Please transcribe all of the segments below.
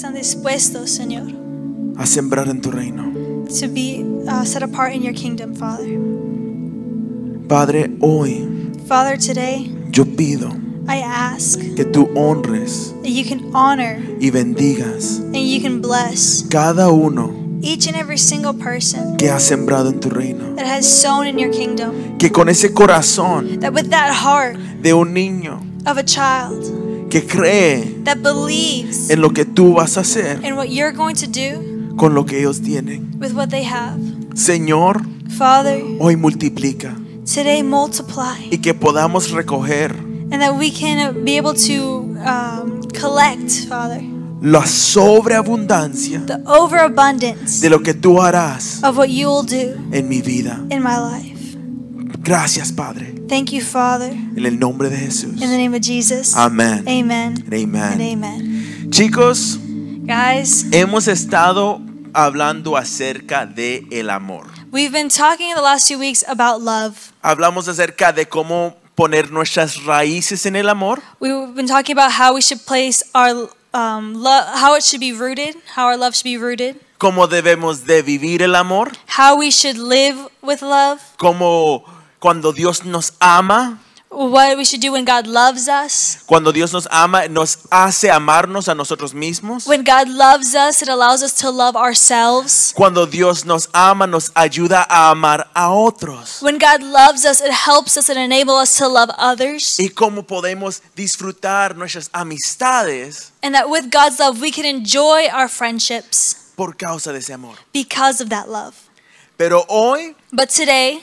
están dispuestos, Señor, a sembrar en tu reino. To be uh, set apart in your kingdom, Father. Padre, hoy Father, today, yo pido I ask que tú honres that you can honor y bendigas and you can bless cada uno each and every single person que ha sembrado en tu reino that has sown in your kingdom que con ese corazón that with that heart de un niño of a child que cree en lo que tú vas a hacer con lo que ellos tienen. Señor, hoy multiplica y que podamos recoger la sobreabundancia de lo que tú harás en mi vida. Gracias, Padre. Thank you, Father. En el nombre de Jesús. In the name of Jesus. Amén. Amen. Amen. Amen. Chicos, guys, hemos estado hablando acerca de el amor. We've been talking in the last few weeks about love. Hablamos acerca de cómo poner nuestras raíces en el amor. We've been talking about how we should place our um, love, how it should be rooted, how our love should be rooted. Cómo debemos de vivir el amor. How we should live with love. Cómo cuando Dios nos ama, what we should do when God loves us. Cuando Dios nos ama, nos hace amarnos a nosotros mismos. When God loves us, it allows us to love ourselves. Cuando Dios nos ama, nos ayuda a amar a otros. When God loves us, it helps us and enables us to love others. Y cómo podemos disfrutar nuestras amistades. And that with God's love, we can enjoy our friendships. Por causa de ese amor. Because of that love. Pero hoy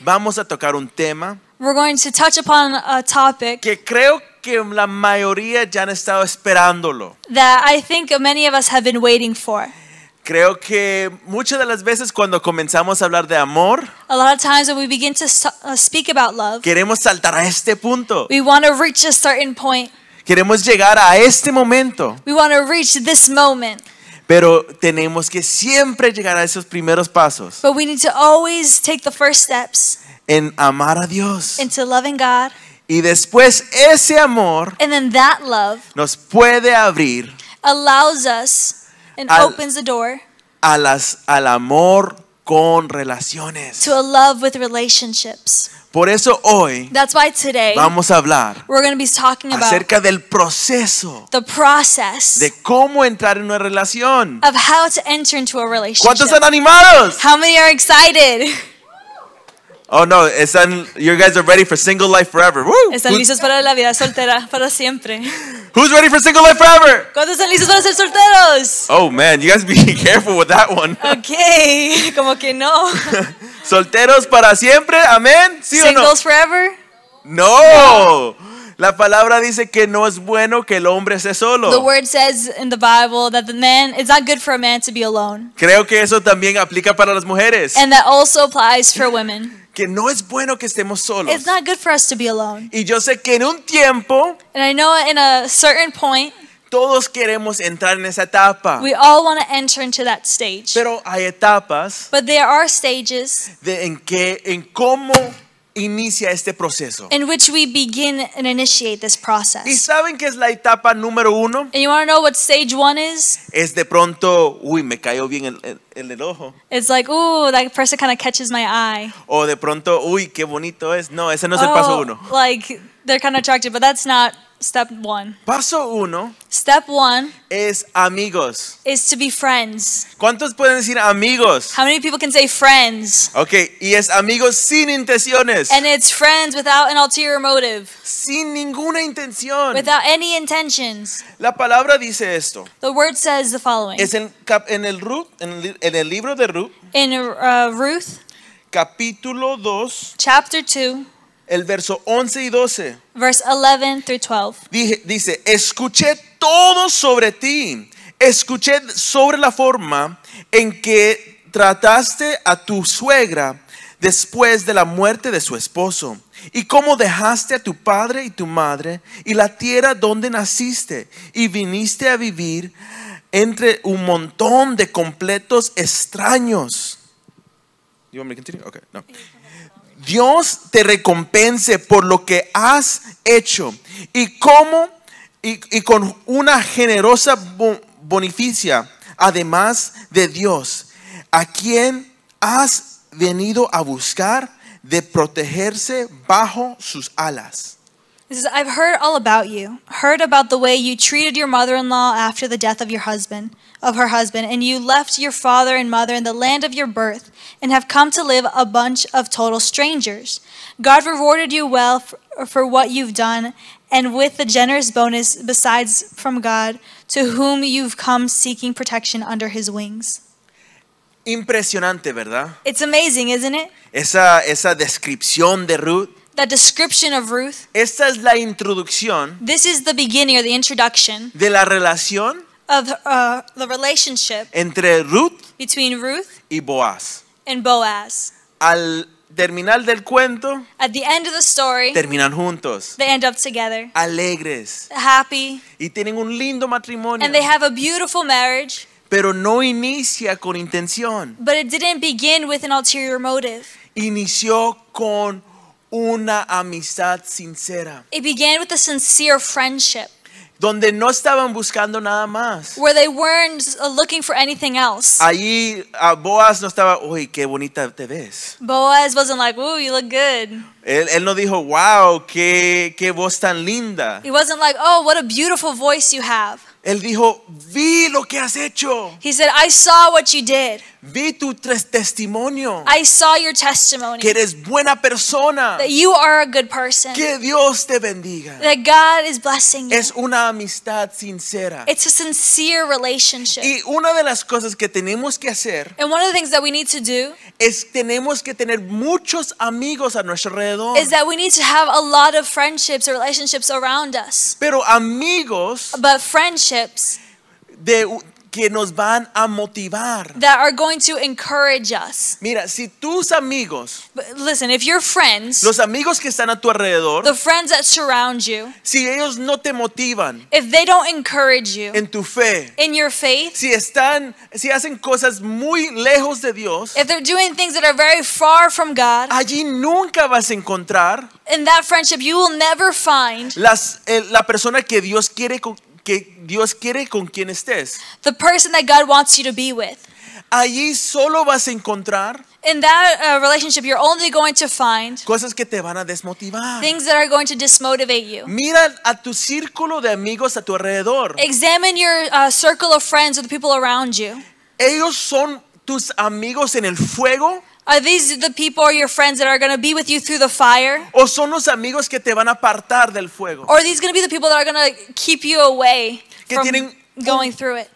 vamos a tocar un tema que creo que la mayoría ya han estado esperándolo. Creo que muchas de las veces cuando comenzamos a hablar de amor, queremos saltar a este punto. Queremos llegar a este momento. Pero tenemos que siempre llegar a esos primeros pasos. But we need to always take the first steps En amar a Dios. into loving God. Y después ese amor And then that love nos puede abrir allows us and Al- opens the door a las, al amor con relaciones. to a love with relationships. Por eso hoy That's why today vamos a hablar we're going to be talking about acerca del proceso the process de cómo entrar en una relación. Of how to enter into a relationship. ¿Cuántos están animados? How many are excited? Oh no, están, you guys are ready for single life forever. Woo! Están listos para la vida soltera para siempre. Who's ready for single life forever? ¿Cuántos están listos para ser solteros? Oh man, you guys be careful with that one. Okay, como que no. Solteros para siempre, amén. ¿Sí Singles o no? forever. No. La palabra dice que no es bueno que el hombre esté solo. The word says in the Bible that the man it's not good for a man to be alone. Creo que eso también aplica para las mujeres. And that also applies for women. que no es bueno que estemos solos. It's not good for us to be alone. Y yo sé que en un tiempo And I know in a certain point todos queremos entrar en esa etapa. We all want to enter into that stage. Pero hay etapas But there are stages de en que en cómo inicia este proceso. in which we begin and initiate this process. ¿Y saben qué es la etapa número uno? And you want to know what stage one is? Es de pronto, uy, me cayó bien el, el- el ojo. It's like, ooh, that person kind of catches my eye. O de pronto, uy, qué bonito es. No, ese no es el oh, paso uno. Like they're kind of attractive, but that's not step one. Paso uno Step one es amigos. is to be friends. ¿Cuántos pueden decir amigos? How many people can say friends? Ok, y es amigos sin intenciones. And it's friends without an ulterior motive, sin ninguna intención. without any intentions. La palabra dice esto. The word says the following. Es en, cap- en el, Ruth, en, el, en el libro de Ruth, In uh, Ruth capítulo 2, chapter 2, el verso 11 y 12. Verse 11 through 12. dice, escuché todo sobre ti, escuché sobre la forma en que trataste a tu suegra después de la muerte de su esposo y cómo dejaste a tu padre y tu madre y la tierra donde naciste y viniste a vivir entre un montón de completos extraños. You me to no. Dios te recompense por lo que has hecho y cómo y, con una generosa bonificia, además de Dios, a quien has venido a buscar de protegerse bajo sus alas. He I've heard all about you, heard about the way you treated your mother in law after the death of your husband. of her husband, and you left your father and mother and the land of your birth, and have come to live a bunch of total strangers. God rewarded you well for, for what you've done, and with the generous bonus besides from God, to whom you've come seeking protection under his wings. Impresionante, ¿verdad? It's amazing, isn't it? Esa, esa descripción de Ruth. That description of Ruth. Esta es la introducción. This is the beginning or the introduction. De la relación of uh, the relationship entre Ruth, between Ruth y Boaz. And Boaz. Al terminar del cuento, At the end of the story, terminan juntos, they end up together, alegres, happy, y tienen un lindo matrimonio. and they have a beautiful marriage. pero no inicia con intención. But it didn't begin with an ulterior motive. Inició con una amistad sincera. It began with a sincere friendship. donde no estaban buscando nada más. Where they weren't uh, looking for anything else. Allí ah, Boas no estaba, uy, qué bonita te ves. Boaz wasn't like, ooh, you look good. Él, él no dijo, wow, qué, qué voz tan linda. He wasn't like, oh, what a beautiful voice you have. Él dijo, vi lo que has hecho. He said, I saw what you did. Vi tu testimonio. I saw your testimony. Que eres buena persona. That you are a good person. Que Dios te bendiga. That God is blessing you. Es una amistad sincera. It's a sincere relationship. Y una de las cosas que tenemos que hacer And one of the things that we need to do es tenemos que tener muchos amigos a nuestro alrededor. Is that we need to have a lot of friendships or relationships around us. Pero amigos But friendships de que nos van a motivar. That are going to encourage us. Mira, si tus amigos, listen, if your friends, los amigos que están a tu alrededor, the friends that surround you, si ellos no te motivan, if they don't encourage you, en tu fe, in your faith, si están, si hacen cosas muy lejos de Dios, if they're doing things that are very far from God, allí nunca vas a encontrar, in that friendship you will never find, las, eh, la persona que Dios quiere con que Dios quiere con quien estés. The person that God wants you to be with. Allí solo vas a encontrar in that uh, relationship you're only going to find cosas que te van a desmotivar. Things that are going to dismotivate you. Mira a tu círculo de amigos a tu alrededor. Examine your uh, circle of friends or the people around you. Ellos son tus amigos en el fuego. Are these the people or your friends that are going to be with you through the fire? ¿O son los amigos que te van a apartar del fuego? Or are these going to be the people that are going to keep you away que from tienen un, going through it?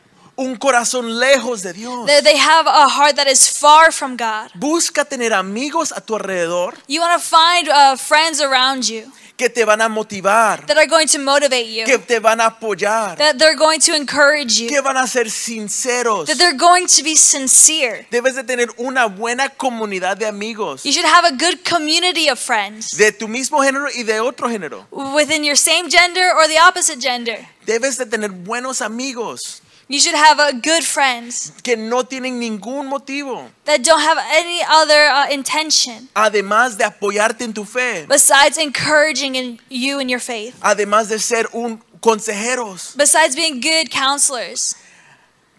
un corazón lejos de Dios. That they have a heart that is far from God. Busca tener amigos a tu alrededor. You want to find uh, friends around you. que te van a motivar, that are going to motivate you, que te van a apoyar, that they're going to encourage you, que van a ser sinceros, that they're going to be sincere. Debes de tener una buena comunidad de amigos. You should have a good community of friends. De tu mismo género y de otro género. Within your same gender or the opposite gender. Debes de tener buenos amigos. You should have a good friends. Que no tienen ningún motivo. That don't have any other uh, intention. Además de apoyarte en tu fe. Besides encouraging in you in your faith. Además de ser un consejeros. Besides being good counselors.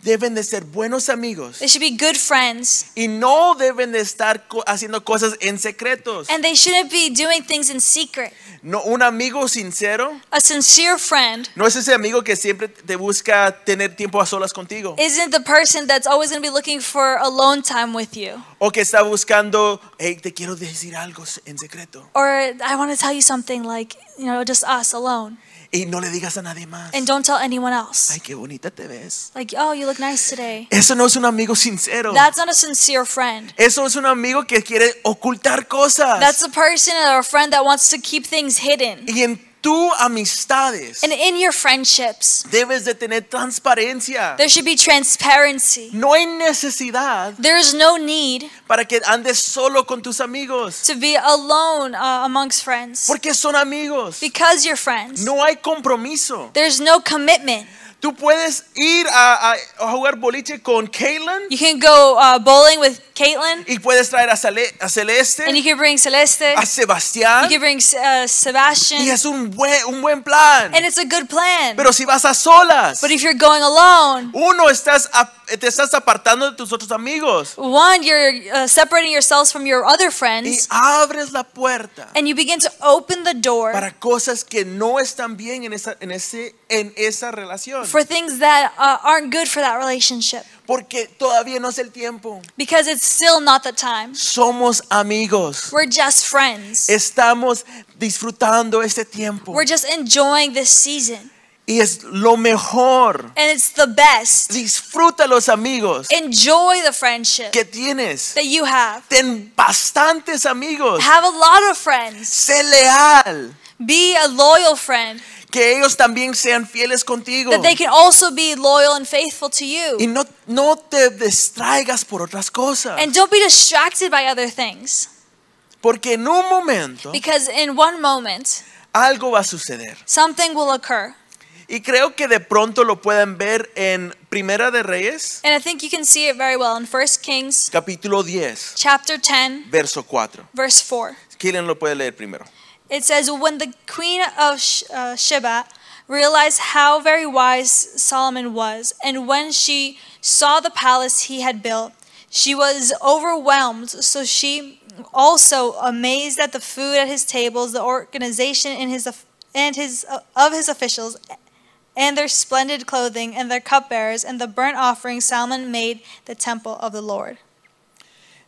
deben de ser buenos amigos. They should be good friends. Y no deben de estar co haciendo cosas en secretos. And they shouldn't be doing things in secret. No, un amigo sincero. A sincere friend. No es ese amigo que siempre te busca tener tiempo a solas contigo. Isn't the person that's always going to be looking for alone time with you. O que está buscando, hey, te quiero decir algo en secreto. Or I want to tell you something like, you know, just us alone. Y no le digas a nadie más. And don't tell anyone else. Ay, qué bonita te ves. Like, oh, you look nice today. Eso no es un amigo sincero. That's not a sincere friend. Eso es un amigo que quiere ocultar cosas. That's a person or a friend that wants to keep things hidden. Y en tu amistades. And in your friendships. Debes de tener transparencia. There should be transparency. No hay necesidad. There is no need. Para que andes solo con tus amigos. To be alone uh, amongst friends. Porque son amigos. Because you're friends. No hay compromiso. There's no commitment. Tú puedes ir a, a, a jugar boliche con Caitlin. You can go uh, bowling with Caitlin. Y puedes traer a, Cele a, Celeste. And you can bring Celeste. A Sebastián. You can bring uh, Sebastian. Y es un buen, un buen plan. And it's a good plan. Pero si vas a solas. But if you're going alone. Uno estás a eh, estás apartando de tus otros amigos. One, you're uh, separating yourselves from your other friends. Y abres la puerta and you begin to open the door para cosas que no están bien en esa, en ese, en esa relación. for things that uh, aren't good for that relationship Porque todavía no es el tiempo. because it's still not the time. Somos amigos. We're just friends. Estamos disfrutando este tiempo. We're just enjoying this season. Y es lo mejor. And it's the best. Disfruta los amigos. Enjoy the friendship. Que tienes. That you have. Ten bastantes amigos. Have a lot of friends. Sé leal. Be a loyal friend. Que ellos también sean fieles contigo. That they can also be loyal and faithful to you. Y no, no te distraigas por otras cosas. And don't be distracted by other things. Porque en un momento Because in one moment algo va a suceder. Something will occur. Y creo que de pronto lo pueden ver en Primera de Reyes. And I think you can see it very well in 1 Kings Capítulo 10, chapter 10 verso 4. verse 4. ¿Quién lo puede leer primero? It says when the queen of uh, Sheba realized how very wise Solomon was and when she saw the palace he had built she was overwhelmed so she also amazed at the food at his tables the organization in his and his uh, of his officials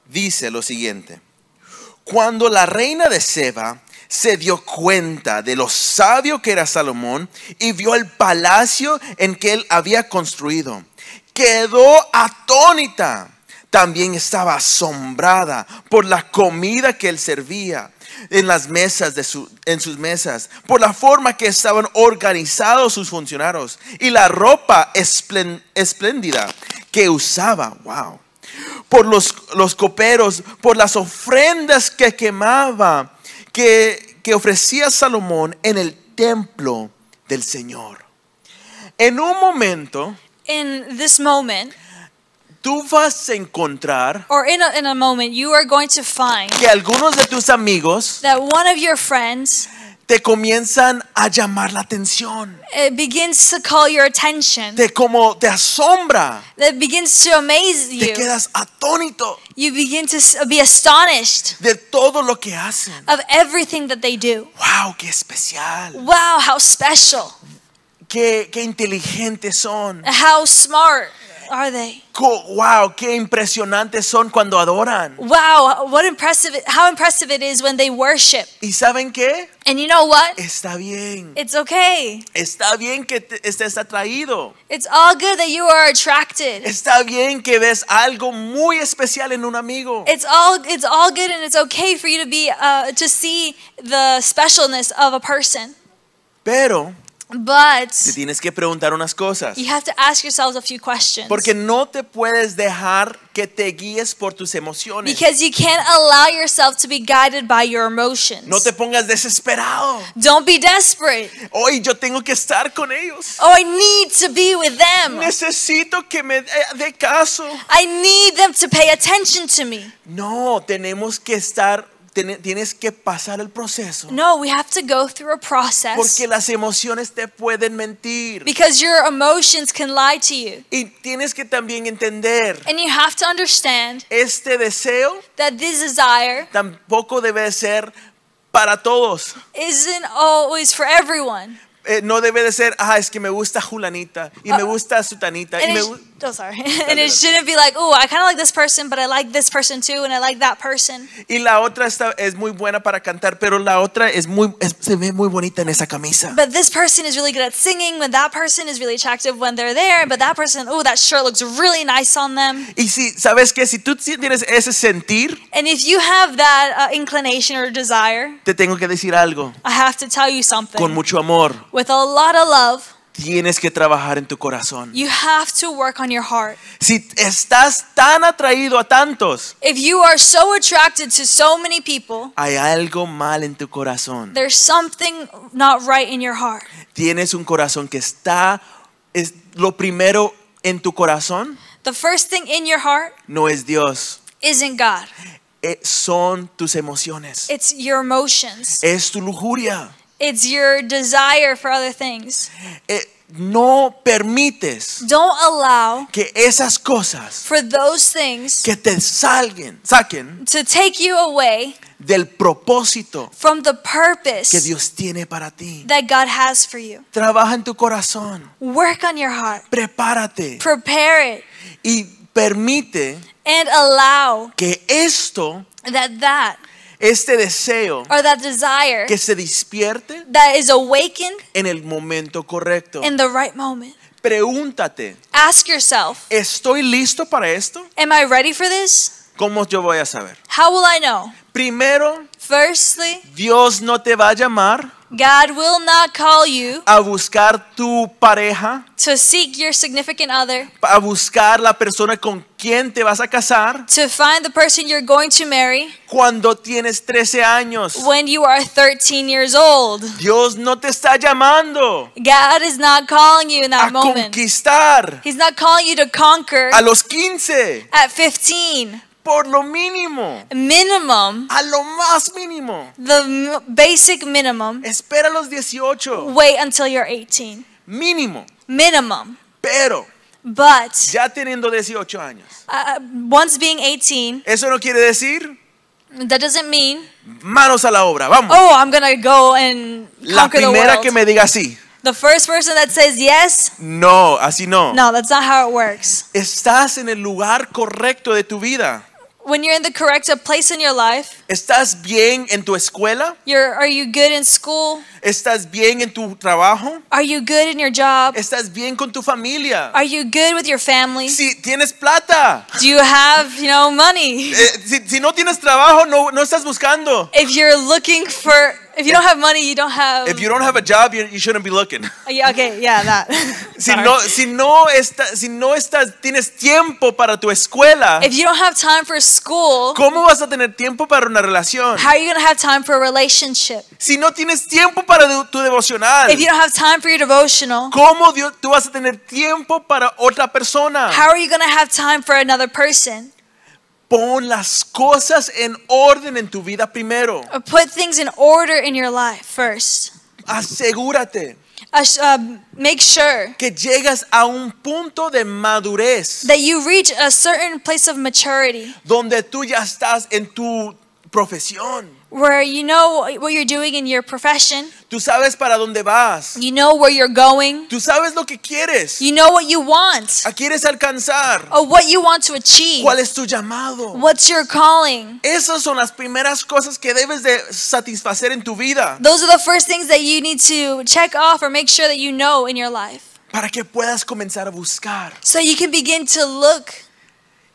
Dice lo siguiente: Cuando la reina de Seba se dio cuenta de lo sabio que era Salomón y vio el palacio en que él había construido, quedó atónita. También estaba asombrada por la comida que él servía en las mesas de su, en sus mesas, por la forma que estaban organizados sus funcionarios y la ropa espléndida que usaba, wow, por los, los coperos, por las ofrendas que quemaba, que, ofrecía Salomón en el templo del Señor. En un momento, En this momento tú vas a encontrar or in a, in a moment you are going to find que algunos de tus amigos that one of your friends te comienzan a llamar la atención. It begins to call your attention. Te como te asombra. It begins to amaze you. Te quedas atónito. You begin to be astonished. De todo lo que hacen. Of everything that they do. Wow, qué especial. Wow, how special. Qué, qué inteligentes son. How smart. Are they? Wow, qué impresionantes son cuando adoran. Wow, what impressive how impressive it is when they worship. ¿Y saben qué? And you know what? Está bien. It's okay. Está bien que estés atraído. It's all good that you are attracted. Está bien que ves algo muy especial en un amigo. It's all it's all good and it's okay for you to be uh, to see the specialness of a person. Pero But te tienes que preguntar unas cosas. You have to ask yourself a few questions. Porque no te puedes dejar que te guíes por tus emociones. Because you can't allow yourself to be guided by your emotions. No te pongas desesperado. Don't be desperate. Hoy yo tengo que estar con ellos. Oh, I need to be with them. Necesito que me eh, dé caso. I need them to pay attention to me. No, tenemos que estar tienes que pasar el proceso. No, we have to go through a process. Porque las emociones te pueden mentir. Because your emotions can lie to you. Y tienes que también entender. And you have to understand. Este deseo. That this desire. Tampoco debe ser para todos. Isn't always for everyone. Eh, no debe de ser, ah, es que me gusta Julanita y me uh, gusta Sutanita y me gusta. Oh, sorry. and it shouldn't be like, oh, I kind of like this person, but I like this person too, and I like that person. Y la otra está, es muy buena para cantar, pero la otra es muy, es, se ve muy bonita en esa camisa. But this person is really good at singing, but that person is really attractive when they're there, but that person, oh, that shirt looks really nice on them. Y si, ¿sabes qué? Si tú tienes ese sentir, and if you have that uh, inclination or desire, te tengo que decir algo. I have to tell you something. Con mucho amor. With a lot of love. Tienes que trabajar en tu corazón. You have to work on your heart. Si estás tan atraído a tantos, If you are so attracted to so many people, hay algo mal en tu corazón. there's something not right in your heart. Tienes un corazón que está es lo primero en tu corazón The first thing in your heart no es Dios, isn't God. Eh, son tus emociones. It's your emotions. Es tu lujuria. It's your desire for other things. It, eh, no permites Don't allow que esas cosas for those things que te salguen, saquen to take you away del propósito from the purpose que Dios tiene para ti. that God has for you. Trabaja en tu corazón, Work on your heart. prepárate Prepare it y permite and allow que esto that that este deseo or that desire que se despierte that is awakened en el momento correcto. in the right moment. Pregúntate, Ask yourself, ¿estoy listo para esto? am I ready for this? ¿Cómo yo voy a saber? How will I know? Primero, Firstly, Dios no te va a llamar God will not call you a buscar tu pareja, to seek your significant other, a buscar la persona con quien te vas a casar, to find the person you're going to marry, cuando tienes 13 años, when you are 13 years old. Dios no te está llamando. God is not calling you in that a moment. conquistar. He's not calling you to conquer. A los 15. At 15. por lo mínimo. Minimum. A lo más mínimo. The basic minimum. Espera los 18. Wait until you're 18. Mínimo. Minimum. Pero. But. Ya teniendo 18 años. Uh, uh, once being 18. Eso no quiere decir. That doesn't mean. Manos a la obra, vamos. Oh, I'm gonna go and La primera the world. que me diga sí. The first person that says yes. No, así no. No, that's not how it works. Estás en el lugar correcto de tu vida. When you're in the correct place in your life. ¿Estás bien en tu escuela? You're, are you good in school? ¿Estás bien en tu trabajo? Are you good in your job? ¿Estás bien con tu familia? Are you good with your family? Si tienes plata. Do you have, you know, money? Eh, si, si no tienes trabajo, no, no estás buscando. If you're looking for if you don't have money, you don't have. If you don't have a job, you, you shouldn't be looking. Uh, yeah, okay, yeah, that. si no, si no está, si no estás, tienes tiempo para tu escuela. If you don't have time for school. ¿Cómo vas a tener tiempo para una relación? How are you gonna have time for a relationship? Si no tienes tiempo para de, tu devocional. If you don't have time for your devotional. ¿Cómo Dios, tú vas a tener tiempo para otra persona? How are you gonna have time for another person? Pon las cosas en orden en tu vida primero. put things in order in your life first. Asegúrate. Uh, make sure que llegas a un punto de madurez. That you reach a certain place of maturity. Donde tú ya estás en tu profesión. where you know what you're doing in your profession. Tú sabes para dónde vas. You know where you're going. Tú sabes lo que quieres. You know what you want. A quieres alcanzar. Or what you want to achieve. ¿Cuál es tu llamado? What's your calling? Esas son las primeras cosas que debes de satisfacer en tu vida. Those are the first things that you need to check off or make sure that you know in your life. Para que puedas comenzar a buscar. So you can begin to look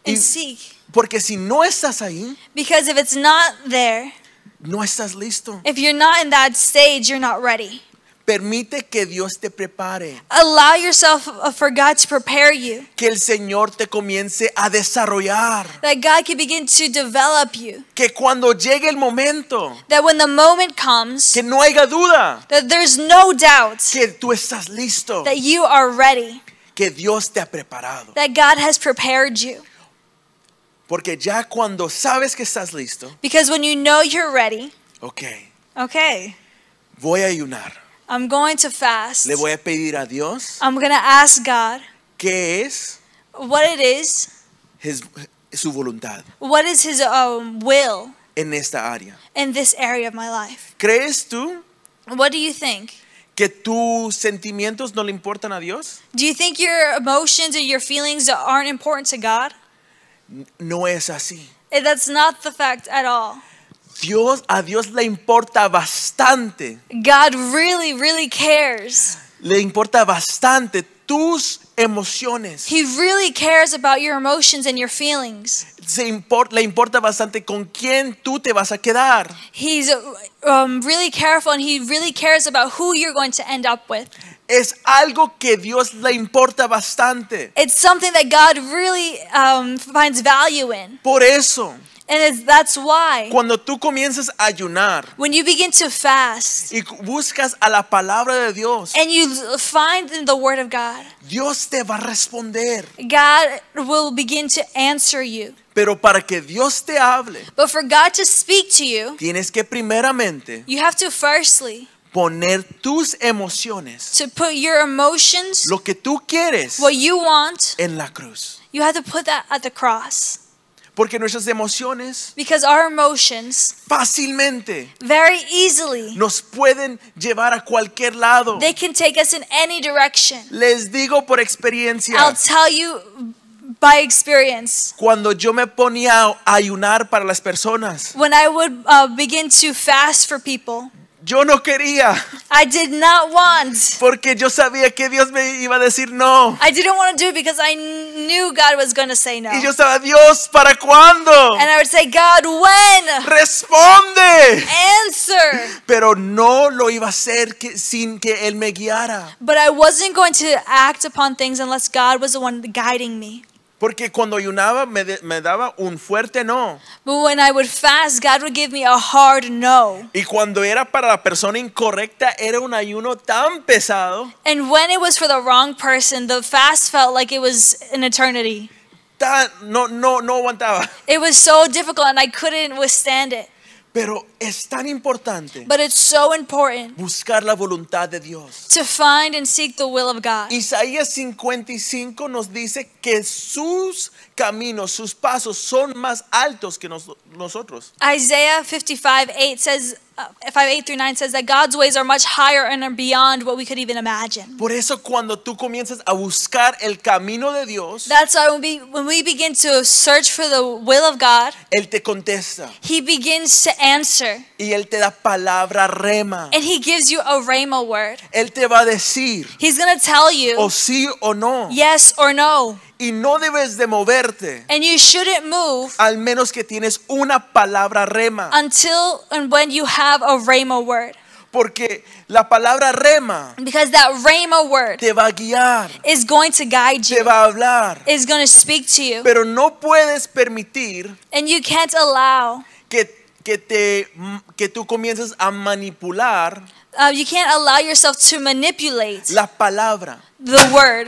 and y, seek. Porque si no estás ahí, because if it's not there, no estás listo. If you're not in that stage, you're not ready. Permite que Dios te prepare. Allow yourself uh, for God to prepare you. Que el Señor te comience a desarrollar. That God can begin to develop you. Que cuando llegue el momento. That when the moment comes. Que no haya duda. That there's no doubt. Que tú estás listo. That you are ready. Que Dios te ha preparado. That God has prepared you. Porque ya cuando sabes que estás listo, Because when you know you're ready, Okay. okay, voy a ayunar. I'm going to fast. Le voy a pedir a Dios I'm going to ask God qué es what it is, his- su voluntad what is His um, will en esta área. in this area of my life. ¿Crees tú What do you think? que tus sentimientos no le importan a Dios? Do you think your emotions and your feelings aren't important to God? No es así. that's not the fact at all. Dios, a Dios le importa bastante. God really, really cares. Le importa bastante tus emociones. He really cares about your emotions and your feelings. Se importa le importa bastante con quién tú te vas a quedar. He's um, really careful and he really cares about who you're going to end up with es algo que Dios le importa bastante. It's something that God really um, finds value in. Por eso. And that's why. Cuando tú comienzas a ayunar. When you begin to fast. Y buscas a la palabra de Dios. And you find in the word of God. Dios te va a responder. God will begin to answer you. Pero para que Dios te hable, But for God to speak to you, tienes que primeramente you have to firstly, poner tus emociones, to put your emotions, lo que tú quieres, en la cruz. You have to put that at the cross. Porque nuestras emociones Because our emotions fácilmente very easily nos pueden llevar a cualquier lado. They can take us in any direction. Les digo por experiencia. I'll tell you by experience. Cuando yo me ponía a ayunar para las personas. When I would uh, begin to fast for people. Yo no quería. I did not want. Porque yo sabía que Dios me iba a decir no. I didn't want to do it because I knew God was going to say no. Y yo estaba, Dios, ¿para cuándo? And I would say, God, when? Responde. Answer. Pero no lo iba a hacer que, sin que él me guiara. But I wasn't going to act upon things unless God was the one guiding me. Porque cuando ayunaba me, de, me, daba un fuerte no. when I would fast, God would give me a hard no. Y cuando era para la persona incorrecta era un ayuno tan pesado. And when it was for the wrong person, the fast felt like it was an eternity. Tan, no no no aguantaba. It was so difficult and I couldn't withstand it. Pero es tan importante buscar la voluntad de Dios. Isaías 55 nos dice que sus caminos, sus pasos son más altos que nosotros. Isaiah 55 says, Uh, 5, 8 through 9 says that God's ways are much higher and are beyond what we could even imagine. Por eso cuando tú comienzas a buscar el camino de Dios, That's why when we, when we begin to search for the will of God, él te contesta. He begins to answer. Y él te da palabra rema. And he gives you a rema word. Él te va a decir. He's going to tell you. O sí o no. Yes or no. y no debes de moverte and you shouldn't move al menos que tienes una palabra rema until and when you have a rema word porque la palabra rema Because that rhema word te va a guiar, is going to guide you, te va a hablar, is going to speak to you. Pero no puedes permitir and you can't allow que, que, te, que tú comiences a manipular uh, you can't allow yourself to manipulate la palabra, the word.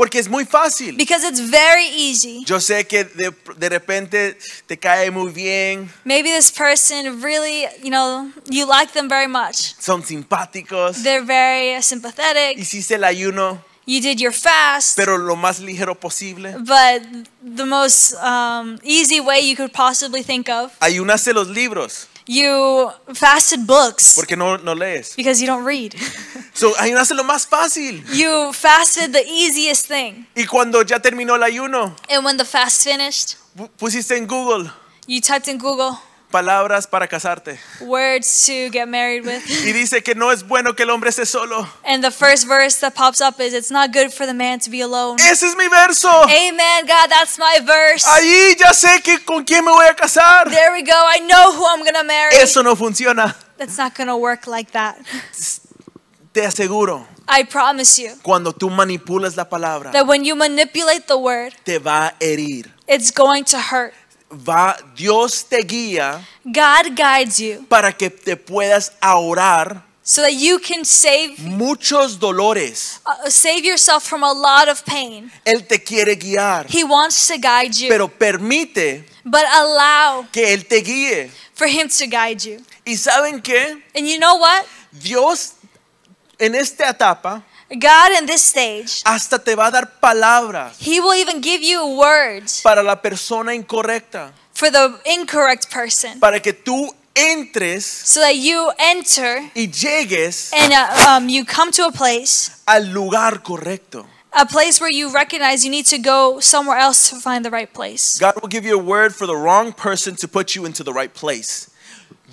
Porque es muy fácil. Because it's very easy. Yo sé que de, de repente te cae muy bien. Maybe this person really, you know, you like them very much. Son simpáticos. They're very sympathetic. Hiciste el ayuno. You did your fast. Pero lo más ligero posible. But the most um, easy way you could possibly think of. Ayunaste los libros. You fasted books. Porque no, no lees. Because you don't read. so, ayunaste lo más fácil. You fasted the easiest thing. Y cuando ya terminó el ayuno. And when the fast finished. Pusiste en Google. You typed in Google. palabras para casarte. Words to get married with. Y dice que no es bueno que el hombre esté solo. And the first verse that pops up is it's not good for the man to be alone. Ese es mi verso. Amen, God, that's my verse. Ahí ya sé que con quién me voy a casar. There we go. I know who I'm going to marry. Eso no funciona. That's not going to work like that. Te aseguro. I promise you. Cuando tú manipulas la palabra. That when you manipulate the word. Te va a herir. It's going to hurt va, Dios te guía God guides you para que te puedas ahorrar so that you can save muchos dolores. Uh, save yourself from a lot of pain. Él te quiere guiar. He wants to guide you. Pero permite but allow que él te guíe. For him to guide you. ¿Y saben qué? And you know what? Dios en esta etapa God in this stage, hasta te va a dar palabras He will even give you words para la persona incorrecta, for the incorrect person, para que tú entres so that you enter y llegues and uh, um, you come to a place, al lugar correcto. a place where you recognize you need to go somewhere else to find the right place. God will give you a word for the wrong person to put you into the right place.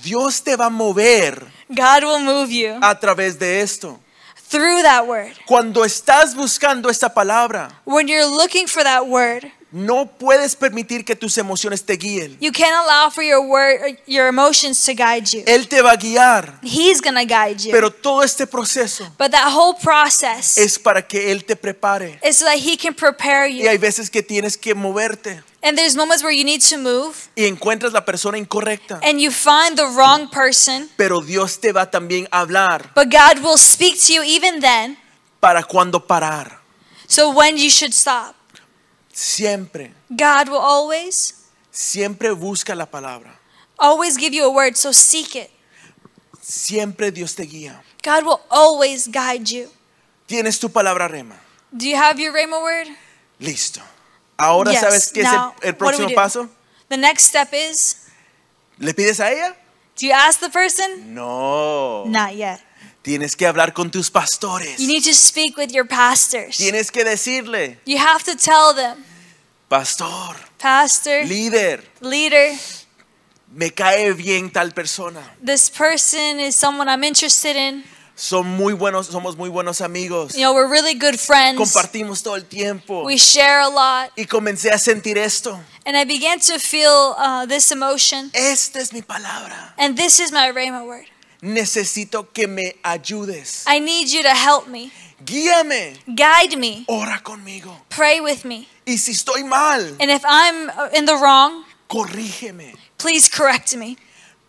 Dios te va a mover God will move you a través de esto. through that word. Cuando estás buscando esa palabra, when you're looking for that word, no puedes permitir que tus emociones te guíen. You can't allow for your word, your emotions to guide you. Él te va a guiar. He's gonna guide you. Pero todo este proceso But that whole process es para que él te prepare. It's so that he can prepare you. Y hay veces que tienes que moverte. And there's moments where you need to move. Y encuentras la persona incorrecta. And you find the wrong person. Pero Dios te va también a hablar. But God will speak to you even then. Para cuando parar. So when you should stop. Siempre. God will always. Siempre busca la palabra. Always give you a word, so seek it. Siempre Dios te guía. God will always guide you. ¿Tienes tu palabra rema? Do you have your rema word? Listo. Ahora sabes qué es el, próximo paso. The next step is. ¿Le pides a ella? Do you ask the person? No. Not yet. Tienes que hablar con tus pastores. You need to speak with your pastors. Tienes que decirle. You have to tell them. Pastor. Pastor. Líder. Leader. Me cae bien tal persona. This person is someone I'm interested in son muy buenos, somos muy buenos amigos. You know, we're really good friends. Compartimos todo el tiempo. We share a lot. Y comencé a sentir esto. And I began to feel uh, this emotion. Esta es mi palabra. And this is my rhema word. Necesito que me ayudes. I need you to help me. Guíame. Guide me. Ora conmigo. Pray with me. Y si estoy mal. And if I'm in the wrong. Corrígeme. Please correct me.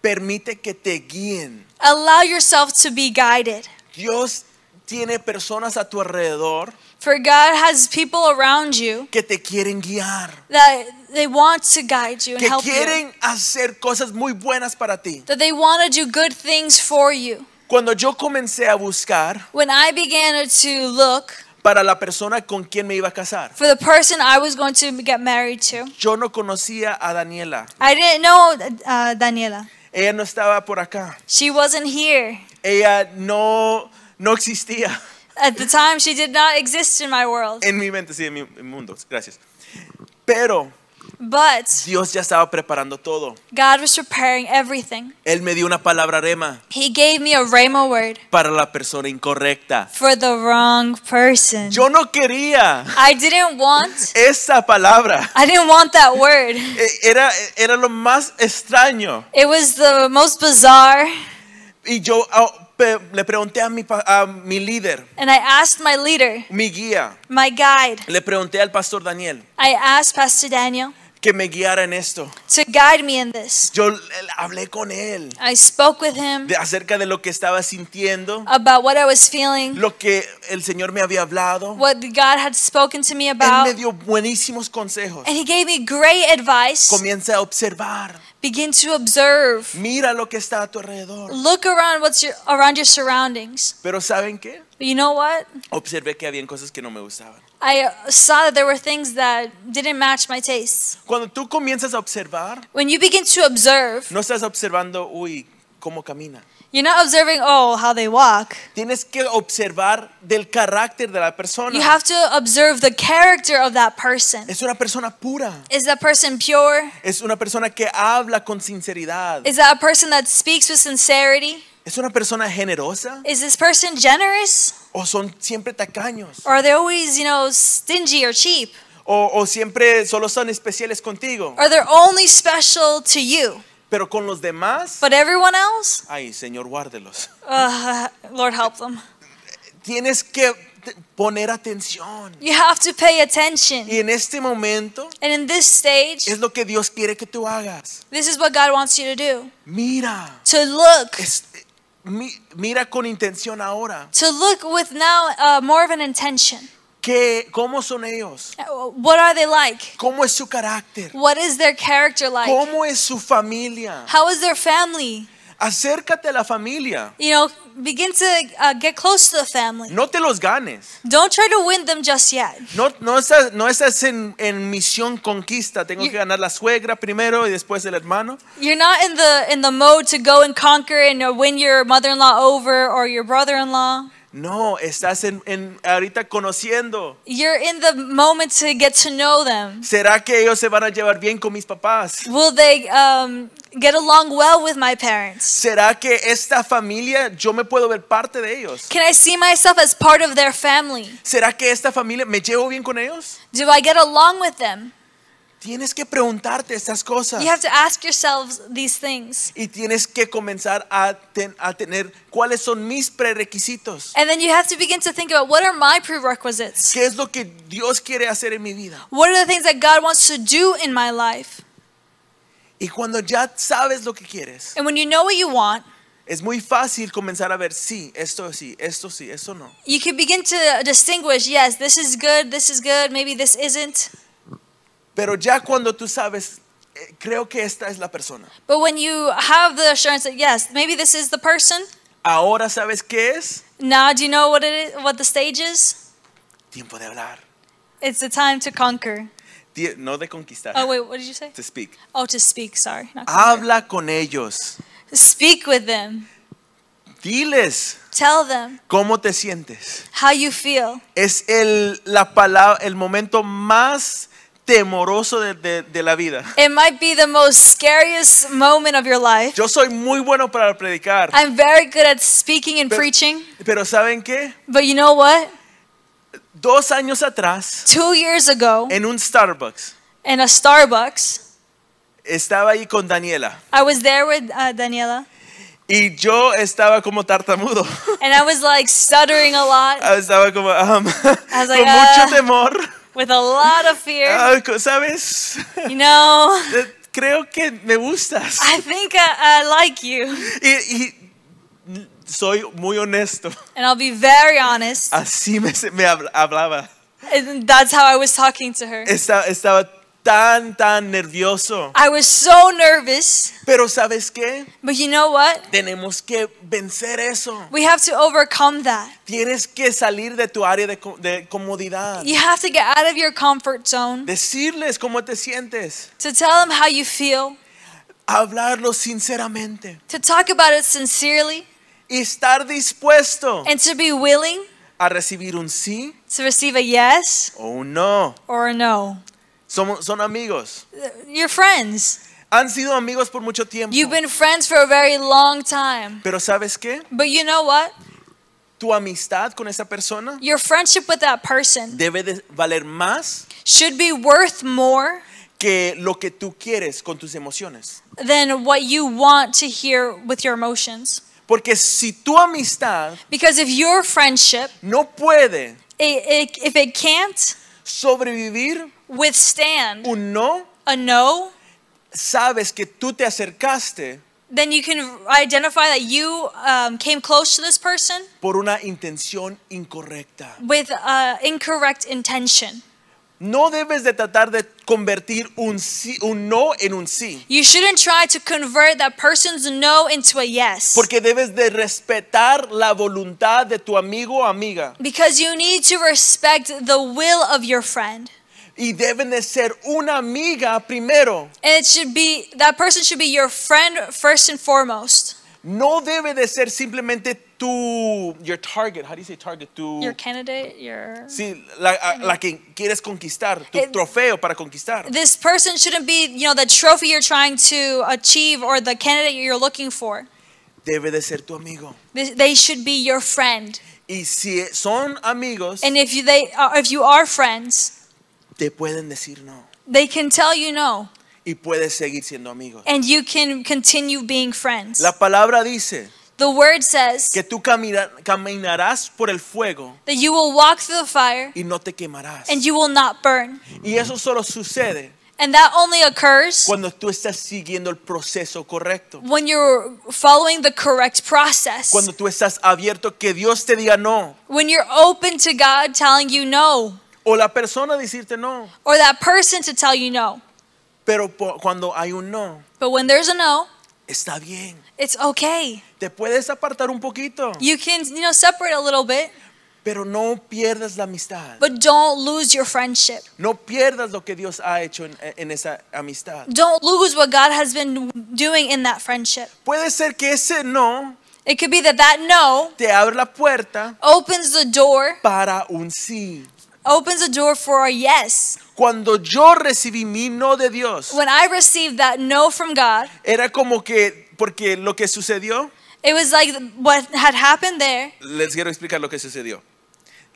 Permite que te guíen. Allow yourself to be guided. Dios tiene personas a tu alrededor. For God has people around you que te quieren guiar. That they want to guide you and help you. que quieren hacer cosas muy buenas para ti. That they want to do good things for you. Cuando yo comencé a buscar When I began to look para la persona con quien me iba a casar. For the person I was going to get married to. Yo no conocía a Daniela. I didn't know uh, Daniela. Ella no estaba por acá. She wasn't here. Ella no no existía. At the time she did not exist in my world. En mi mente, sí, en mi mundo. Gracias. Pero But Dios ya estaba preparando todo. God was preparing everything. Él me dio una palabra rema. He gave me a rema word. Para la persona incorrecta. For the wrong person. Yo no quería. I didn't want. Esa palabra. I didn't want that word. Era era lo más extraño. It was the most bizarre. Y yo oh, le pregunté a mi, mi líder. my leader. Mi guía. My Le pregunté al pastor Daniel. que me guiara en esto. To Yo hablé con él. spoke acerca de lo que estaba sintiendo. feeling. Lo que el Señor me había hablado. What God me Él me dio buenísimos consejos. advice. Comienza a observar. Begin to observe. Mira lo que está a tu alrededor. Look around what's your, around your surroundings. Pero ¿saben qué? you know what? Observé que habían cosas que no me gustaban. I uh, saw that there were things that didn't match my taste. Cuando tú comienzas a observar, when you begin to observe, no estás observando, uy, cómo camina. You're not observing, oh, how they walk. Tienes que observar del carácter de la persona. You have to observe the character of that person. Es una persona pura. Is that person pure? Es una persona que habla con sinceridad. Is that a person that speaks with sincerity? ¿Es una persona generosa? Is this person generous? ¿O son siempre tacaños? Or are they always, you know, stingy or cheap? O, o siempre solo son especiales contigo? Are they only special to you? Pero con los demás, But everyone else, ay, Señor, guárdelos. uh, Lord, help them. Tienes que poner atención. You have to pay attention. Y en este momento And in this stage, es lo que Dios quiere que tú hagas. this is what God wants you to do Mira, to look, es- mi- mira con intención ahora. to look with now uh, more of an intention. ¿Qué, ¿Cómo son ellos? Uh, what are they like? ¿Cómo es su carácter? What is their character like? ¿Cómo es su familia? How is their family? Acércate a la familia. You know, begin to uh, get close to the family. No te los ganes. Don't try to win them just yet. No, no estás, no estás en, en misión conquista. Tengo que ganar la suegra primero y después el hermano. You're not in the in the mode to go and conquer and uh, win your mother-in-law over or your brother-in-law. No, estás en, ahorita conociendo. You're ¿Será que ellos se van a llevar bien con mis papás? Um, parents? ¿Será que esta familia yo me puedo ver parte de ellos? Can I see myself as part of their family? ¿Será que esta familia me llevo bien con ellos? Do I get along with them? Tienes que preguntarte estas cosas. You have to ask yourselves these things. Y tienes que comenzar a, ten, a tener cuáles son mis prerequisitos. And then you have to begin to think about what are my prerequisites? ¿Qué es lo que Dios quiere hacer en mi vida? What are the things that God wants to do in my life? Y cuando ya sabes lo que quieres. And when you know what you want, es muy fácil comenzar a ver sí, esto sí, esto sí, esto no. You can begin to distinguish, yes, this is good, this is good, maybe this isn't. Pero ya cuando tú sabes, eh, creo que esta es la persona. But when you have the assurance that yes, maybe this is the person. Ahora sabes qué es. Now do you know what it is, what the stage is? Tiempo de hablar. It's the time to conquer. No de conquistar. Oh wait, what did you say? To speak. Oh, to speak. Sorry. Not Habla con ellos. Speak with them. Diles Tell them cómo te sientes. how you feel. Es el, la palabra, el momento más temoroso de, de, de, la vida. It might be the most scariest moment of your life. Yo soy muy bueno para predicar. I'm very good at speaking and pero, preaching. Pero ¿saben qué? But you know what? Dos años atrás, Two years ago, en un Starbucks, in a Starbucks, estaba ahí con Daniela. I was there with uh, Daniela. Y yo estaba como tartamudo. And I was like stuttering a lot. estaba como um, I was like, con mucho uh, temor. With a lot of fear. Uh, ¿Sabes? You know. Creo que me gustas. I think I, I like you. Y, y, soy muy honesto. And I'll be very honest. Así me, me hablaba. And that's how I was talking to her. Estaba, estaba tan tan nervioso. I was so nervous. Pero ¿sabes qué? But you know what? Tenemos que vencer eso. We have to overcome that. Tienes que salir de tu área de, de comodidad. You have to get out of your comfort zone. Decirles cómo te sientes. To tell them how you feel. Hablarlo sinceramente. To talk about it sincerely. Y estar dispuesto. And to be willing. A recibir un sí. To receive a yes. O un no. Or a no. Somos, son amigos. You're friends. Han sido amigos por mucho tiempo. You've been friends for a very long time. Pero ¿sabes qué? But you know what? Tu amistad con esa persona Your friendship with that person debe de valer más should be worth more que lo que tú quieres con tus emociones. than what you want to hear with your emotions. Porque si tu amistad Because if your friendship, no puede i- i- if it can't sobrevivir withstand un no, a no, sabes que tú te acercaste then you can identify that you um, came close to this person por una intención incorrecta. with an incorrect intention. No debes de tratar de convertir un, sí, un no en un sí. You shouldn't try to convert that person's no into a yes. Porque debes de respetar la voluntad de tu amigo o amiga. Because you need to respect the will of your friend. y deben de ser una amiga primero. it should be that person should be your friend first and foremost. No debe de ser simplemente tu your target. How do you say target? Your candidate, your Sí, la, la que quieres conquistar, tu trofeo para conquistar. This person shouldn't be, you know, the trophy you're trying to achieve or the candidate you're looking for. Debe de ser tu amigo. they should be your friend. Y si son amigos, And if you they uh, if you are friends, te pueden decir no. They can tell you no. Y puedes seguir siendo amigos. And you can continue being friends. La palabra dice The word says que tú caminarás por el fuego that you will walk through the fire y no te quemarás. and you will not burn. Y eso solo sucede And that only occurs cuando tú estás siguiendo el proceso correcto. When you're following the correct process. Cuando tú estás abierto que Dios te diga no. When you're open to God telling you no. O la persona decirte no. or that person to tell you no. Pero cuando hay un no, But when there's a no, está bien. it's okay. Te puedes apartar un poquito, You can, you know, separate a little bit, pero no pierdas la amistad. but don't lose your friendship. No pierdas lo que Dios ha hecho en, en esa amistad. Don't lose what God has been doing in that friendship. Puede ser que ese no It could be that that no te abre la puerta opens the door para un sí opens a door for a yes. Cuando yo recibí mi no de Dios, When I received that no from God, era como que, porque lo que sucedió, it was like what had happened there. les quiero explicar lo que sucedió.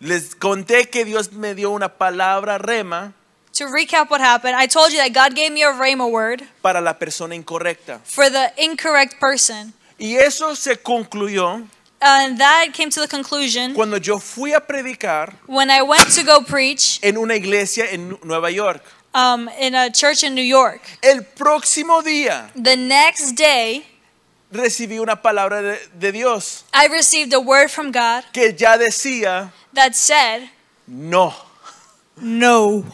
Les conté que Dios me dio una palabra rema To recap what happened, I told you that God gave me a rema word para la persona incorrecta. for the incorrect person. Y eso se concluyó Uh, and that came to the conclusion cuando yo fui a predicar when I went to go preach en una iglesia en Nueva York. Um, in a church in New York. El próximo día. The next day. Recibí una palabra de, de Dios. I received a word from God. Que ya decía. That said. No. No.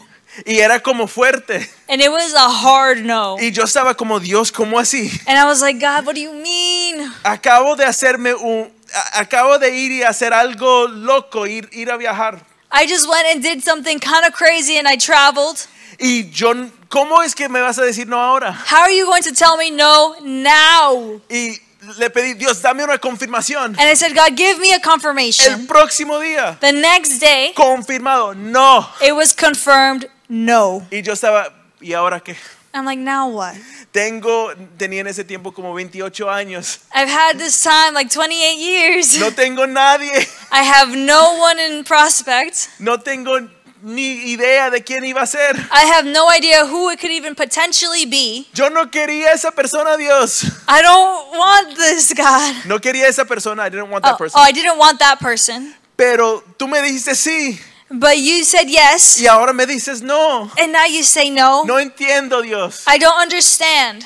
Y era como fuerte. And it was a hard no. Y yo estaba como Dios, ¿cómo así? And I was like, God, what do you mean? Acabo de hacerme un acabo de ir y hacer algo loco, ir, ir a viajar. I just went and did something kind of crazy and I traveled. Y yo, ¿cómo es que me vas a decir no ahora? How are you going to tell me no now? Y le pedí, Dios, dame una confirmación. And I said, God, give me a confirmation. El próximo día. The next day. Confirmado, no. It was confirmed, no. Y yo estaba, ¿y ahora qué? I'm like, now what? Tengo, tenía en ese tiempo como 28 años. I've had this time like 28 years. No tengo nadie. I have no one in prospect. No tengo ni idea de quién iba a ser. I have no idea who it could even potentially be. Yo no quería esa persona, Dios. I don't want this God. No quería esa persona. I didn't want oh, that oh, person. Oh, I didn't want that person. Pero tú me dijiste sí. But you said yes. Y ahora me dices no. And now you say no. No entiendo, Dios. I don't understand.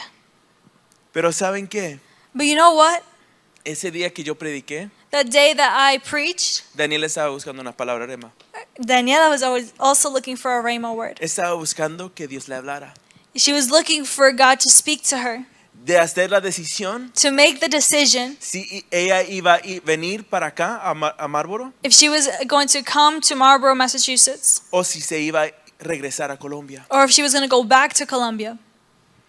Pero ¿saben qué? But you know what? Ese día que yo prediqué, That day that I preached, Daniel estaba buscando una palabra rema. Daniela was always also looking for a rhema word. Estaba buscando que Dios le hablara. She was looking for God to speak to her de hacer la decisión to make the decision si ella iba a venir para acá a, Mar a Marlboro if she was going to come to Marlboro, Massachusetts o si se iba a regresar a Colombia or if she was going to go back to Colombia.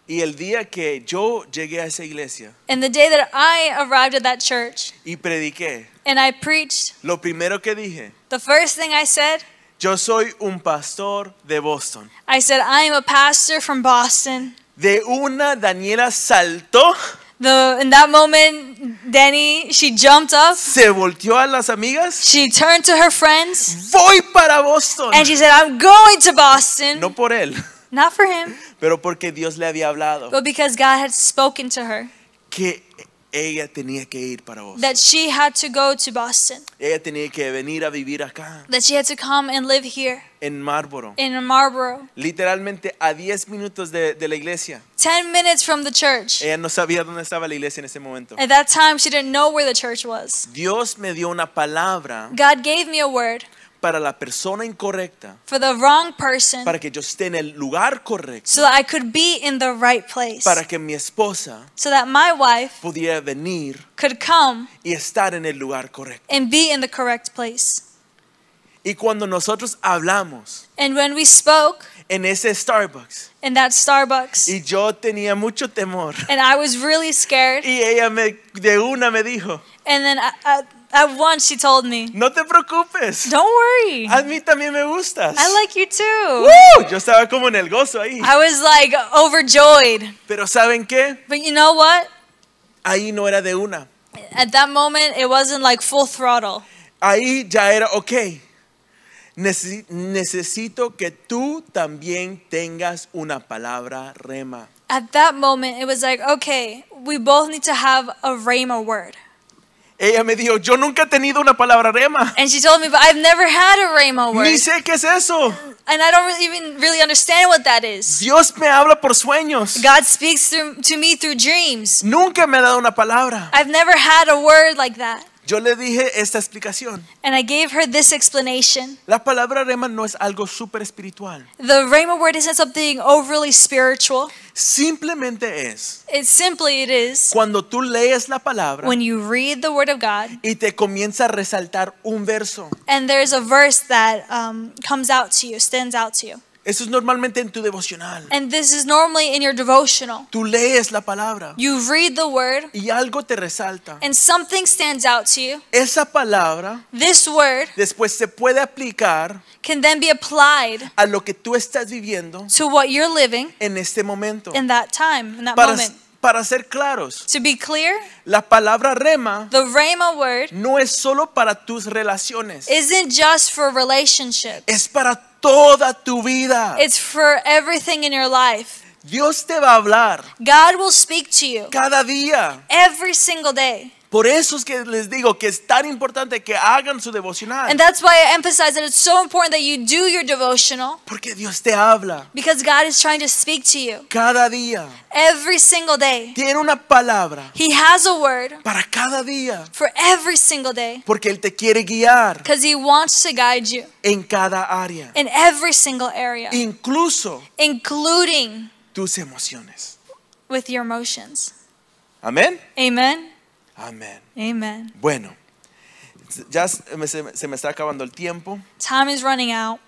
Y el día que yo llegué a esa iglesia and the day that I arrived at that church y prediqué and I preached lo primero que dije the first thing I said yo soy un pastor de Boston. I said I am a pastor from Boston. De una, Daniela saltó. The, in that moment, Danny, she jumped up. Se volteó a las amigas. She turned to her friends. Voy para Boston. And she said, I'm going to Boston. No por él. Not for him. Pero porque Dios le había hablado. But because God had spoken to her. Que ella tenía que ir para Boston. That she had to go to Boston. Ella tenía que venir a vivir acá. That she had to come and live here. En Marlboro. In Marlboro. Literalmente a 10 minutos de, de la iglesia. 10 minutes from the church. Ella no sabía dónde estaba la iglesia en ese momento. At that time she didn't know where the church was. Dios me dio una palabra. God gave me a word para la persona incorrecta. Para que yo esté en el lugar correcto. Para que mi esposa. Pudiera venir. Y estar en el lugar correcto. Y cuando nosotros hablamos. En ese Starbucks. Starbucks. Y yo tenía mucho temor. Y ella me de una me dijo. And then At once she told me. No te preocupes. Don't worry. A mí también me gustas. I like you too. Woo! Yo estaba como en el gozo ahí. I was like overjoyed. Pero ¿saben qué? But you know what? Ahí no era de una. At that moment it wasn't like full throttle. Ahí ya era okay. necesito que tú también tengas una palabra rema. At that moment, it was like, okay, we both need to have a rema word. Ella me dijo, yo nunca he tenido una palabra rema. And she told me, but I've never had a rema word. Ni sé qué es eso. And I don't even really understand what that is. Dios me habla por sueños. God speaks through, to me through dreams. Nunca me ha dado una palabra. I've never had a word like that. Yo le dije esta explicación. And I gave her this explanation. La palabra rema no es algo super espiritual. The rema word isn't something overly spiritual. Simplemente es. It simply it is. Cuando tú lees la palabra. When you read the word of God. Y te comienza a resaltar un verso. And there's a verse that um, comes out to you, stands out to you. Eso es normalmente en tu devocional. And this is normally in your devotional. Tú lees la palabra. You read the word. Y algo te resalta. And something stands out to you. Esa palabra. This word. Después se puede aplicar. Can then be applied. A lo que tú estás viviendo. To what you're living. En este momento. In that time, in that moment para ser claros, to be clear, la palabra rema the rema word no es solo para tus relaciones, isn't just for relationships. es para toda tu vida. It's for everything in your life. Dios te va a hablar God will speak to you cada día every single day por eso es que les digo que es tan importante que hagan su devocional. And that's why I emphasize that it's so important that you do your devotional. Porque Dios te habla. Because God is trying to speak to you. Cada día. Every single day. Tiene una palabra. He has a word. Para cada día. For every single day. Porque él te quiere guiar. Because he wants to guide you. En cada área. In every single area. Incluso. Including. Tus emociones. With your emotions. Amén. Amen. Amen. Amén. Amen. Bueno, ya se me, se me está acabando el tiempo. Time is running out.